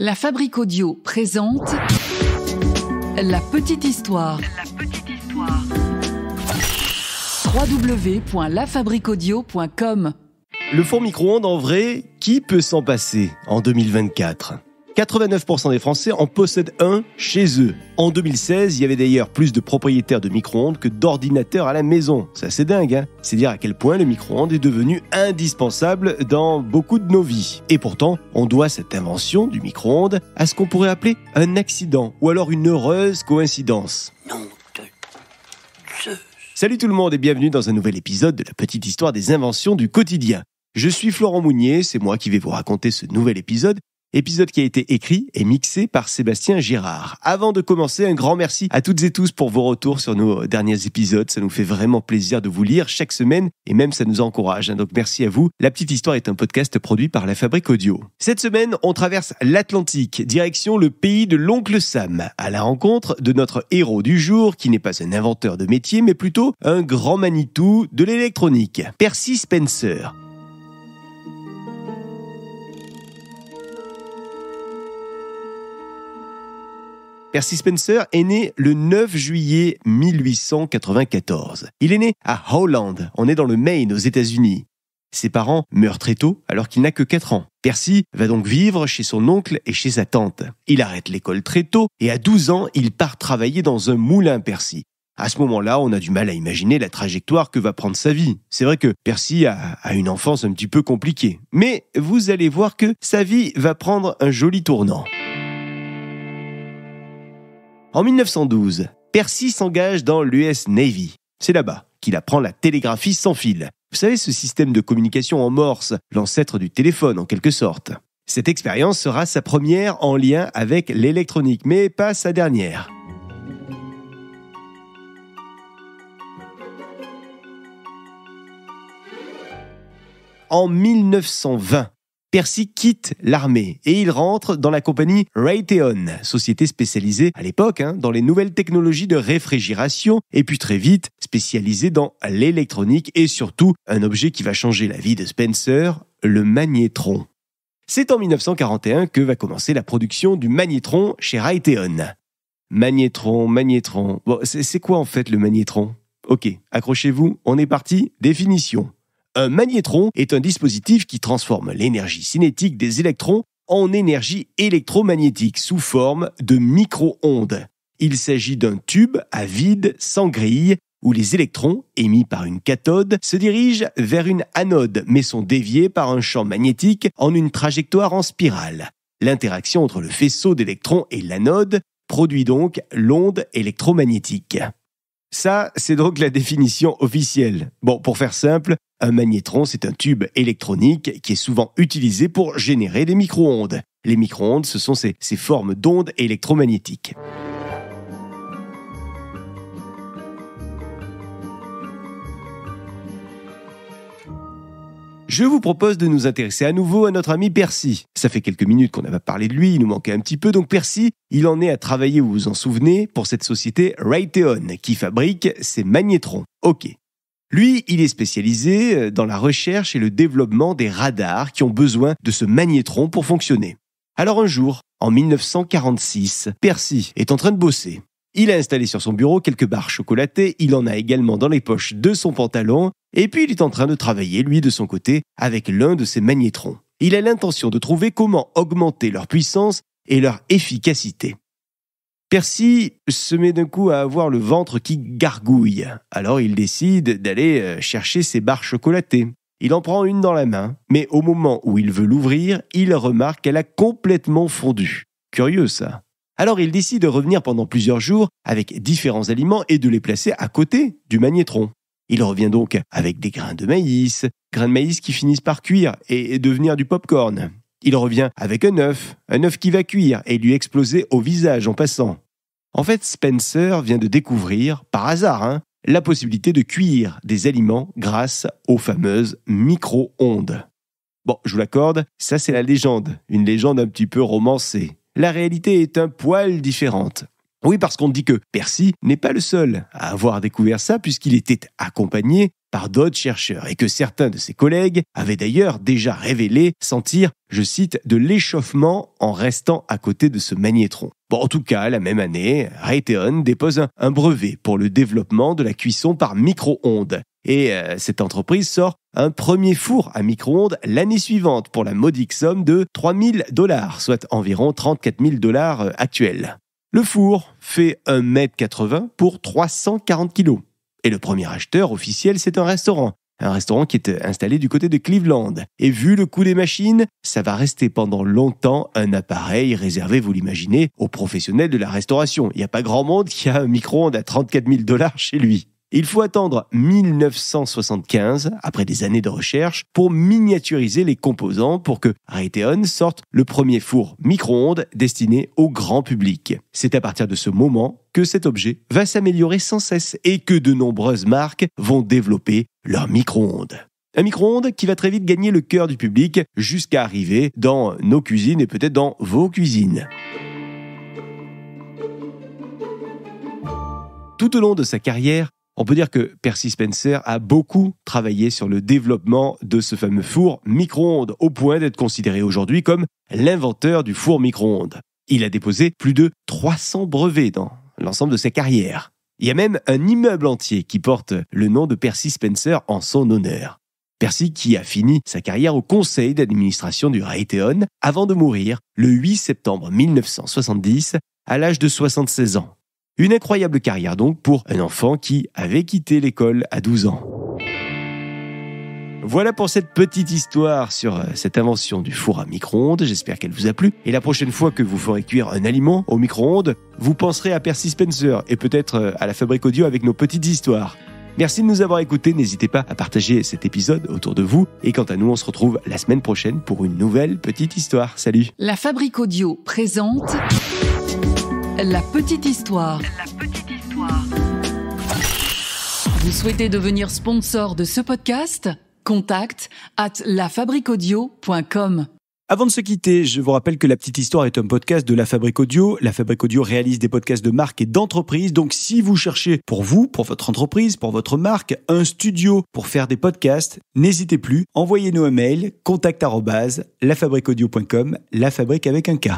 La Fabrique Audio présente La Petite Histoire. La Petite Histoire. www.lafabriqueaudio.com Le four micro-ondes en vrai, qui peut s'en passer en 2024 89% des Français en possèdent un chez eux. En 2016, il y avait d'ailleurs plus de propriétaires de micro-ondes que d'ordinateurs à la maison. Ça C'est assez dingue, hein C'est dire à quel point le micro-ondes est devenu indispensable dans beaucoup de nos vies. Et pourtant, on doit cette invention du micro-ondes à ce qu'on pourrait appeler un accident ou alors une heureuse coïncidence. Salut tout le monde et bienvenue dans un nouvel épisode de la petite histoire des inventions du quotidien. Je suis Florent Mounier, c'est moi qui vais vous raconter ce nouvel épisode Épisode qui a été écrit et mixé par Sébastien Girard. Avant de commencer, un grand merci à toutes et tous pour vos retours sur nos derniers épisodes. Ça nous fait vraiment plaisir de vous lire chaque semaine et même ça nous encourage. Hein. Donc merci à vous. La petite histoire est un podcast produit par la Fabrique Audio. Cette semaine, on traverse l'Atlantique, direction le pays de l'oncle Sam, à la rencontre de notre héros du jour qui n'est pas un inventeur de métier mais plutôt un grand Manitou de l'électronique, Percy Spencer. Percy Spencer est né le 9 juillet 1894. Il est né à Holland, on est dans le Maine aux États-Unis. Ses parents meurent très tôt alors qu'il n'a que 4 ans. Percy va donc vivre chez son oncle et chez sa tante. Il arrête l'école très tôt et à 12 ans, il part travailler dans un moulin Percy. À ce moment-là, on a du mal à imaginer la trajectoire que va prendre sa vie. C'est vrai que Percy a, une enfance un petit peu compliquée. Mais vous allez voir que sa vie va prendre un joli tournant. En 1912, Percy s'engage dans l'US Navy. C'est là-bas qu'il apprend la télégraphie sans fil. Vous savez, ce système de communication en morse, l'ancêtre du téléphone en quelque sorte. Cette expérience sera sa première en lien avec l'électronique, mais pas sa dernière. En 1920, Percy quitte l'armée et il rentre dans la compagnie Raytheon, société spécialisée à l'époque hein, dans les nouvelles technologies de réfrigération et puis très vite spécialisée dans l'électronique et surtout un objet qui va changer la vie de Spencer, le magnétron. C'est en 1941 que va commencer la production du magnétron chez Raytheon. Magnétron, magnétron. Bon, c'est quoi en fait le magnétron Ok, accrochez-vous, on est parti, définition. Un magnétron est un dispositif qui transforme l'énergie cinétique des électrons en énergie électromagnétique sous forme de micro-ondes. Il s'agit d'un tube à vide sans grille où les électrons émis par une cathode se dirigent vers une anode mais sont déviés par un champ magnétique en une trajectoire en spirale. L'interaction entre le faisceau d'électrons et l'anode produit donc l'onde électromagnétique. Ça, c'est donc la définition officielle. Bon, pour faire simple, un magnétron, c'est un tube électronique qui est souvent utilisé pour générer des micro-ondes. Les micro-ondes, ce sont ces, formes d'ondes électromagnétiques. je vous propose de nous intéresser à nouveau à notre ami Percy. Ça fait quelques minutes qu'on pas parlé de lui, il nous manquait un petit peu, donc Percy, il en est à travailler, vous vous en souvenez, pour cette société Raytheon, qui fabrique ses magnétrons. Ok, lui, il est spécialisé euh, dans la recherche et le développement des radars qui ont besoin de ce magnétron pour fonctionner. Alors un jour, en 1946, Percy est en train de bosser. Il a installé sur son bureau quelques barres chocolatées, il en a également dans les poches de son pantalon, et puis il est en train de travailler, lui, de son côté, avec l'un de ses magnétrons. Il a l'intention de trouver comment augmenter leur puissance et leur efficacité. Percy se met d'un coup à avoir le ventre qui gargouille. Alors il décide d'aller euh, chercher ses barres chocolatées. Il en prend une dans la main, mais au moment où il veut l'ouvrir, il remarque qu'elle a complètement fondu. Curieux ça. Alors il décide de revenir pendant plusieurs jours avec différents aliments et de les placer à côté du magnétron. Il revient donc avec des grains de maïs, grains de maïs qui finissent par cuire et devenir du pop-corn. Il revient avec un œuf, un œuf qui va cuire et lui exploser au visage en passant. En fait, Spencer vient de découvrir, par hasard, hein, la possibilité de cuire des aliments grâce aux fameuses micro-ondes. Bon, je vous l'accorde, ça c'est la légende, une légende un petit peu romancée. La réalité est un poil différente. Oui, parce qu'on dit que Percy n'est pas le seul à avoir découvert ça, puisqu'il était accompagné par d'autres chercheurs et que certains de ses collègues avaient d'ailleurs déjà révélé sentir, je cite, de l'échauffement en restant à côté de ce magnétron. Bon, en tout cas, la même année, Raytheon dépose un, brevet pour le développement de la cuisson par micro-ondes. Et euh, cette entreprise sort un premier four à micro-ondes l'année suivante pour la modique somme de 3000 dollars, soit environ 34 000 dollars euh, actuels. Le four fait 1m80 pour 340 kg. Et le premier acheteur officiel, c'est un restaurant. Un restaurant qui est installé du côté de Cleveland. Et vu le coût des machines, ça va rester pendant longtemps un appareil réservé, vous l'imaginez, aux professionnels de la restauration. Il n'y a pas grand monde qui a un micro-ondes à 34 000 dollars chez lui. Il faut attendre 1975, après des années de recherche, pour miniaturiser les composants pour que Raytheon sorte le premier four micro-ondes destiné au grand public. C'est à partir de ce moment que cet objet va s'améliorer sans cesse et que de nombreuses marques vont développer leur micro-ondes. Un micro-ondes qui va très vite gagner le cœur du public jusqu'à arriver dans nos cuisines et peut-être dans vos cuisines. Tout au long de sa carrière, on peut dire que Percy Spencer a beaucoup travaillé sur le développement de ce fameux four micro-ondes, au point d'être considéré aujourd'hui comme l'inventeur du four micro-ondes. Il a déposé plus de 300 brevets dans l'ensemble de sa carrière. Il y a même un immeuble entier qui porte le nom de Percy Spencer en son honneur. Percy qui a fini sa carrière au conseil d'administration du Raytheon avant de mourir le 8 septembre 1970 à l'âge de 76 ans. Une incroyable carrière donc pour un enfant qui avait quitté l'école à 12 ans. Voilà pour cette petite histoire sur euh, cette invention du four à micro-ondes. J'espère qu'elle vous a plu. Et la prochaine fois que vous ferez cuire un aliment au micro-ondes, vous penserez à Percy Spencer et peut-être euh, à la fabrique audio avec nos petites histoires. Merci de nous avoir écoutés. N'hésitez pas à partager cet épisode autour de vous. Et quant à nous, on se retrouve la semaine prochaine pour une nouvelle petite histoire. Salut. La fabrique audio présente. La petite histoire. La petite histoire. Vous souhaitez devenir sponsor de ce podcast Contact at lafabricaudio.com Avant de se quitter, je vous rappelle que La Petite Histoire est un podcast de La Fabrique Audio. La Fabrique Audio réalise des podcasts de marque et d'entreprise. Donc, si vous cherchez pour vous, pour votre entreprise, pour votre marque, un studio pour faire des podcasts, n'hésitez plus. Envoyez-nous un mail, contact la fabrique avec un K.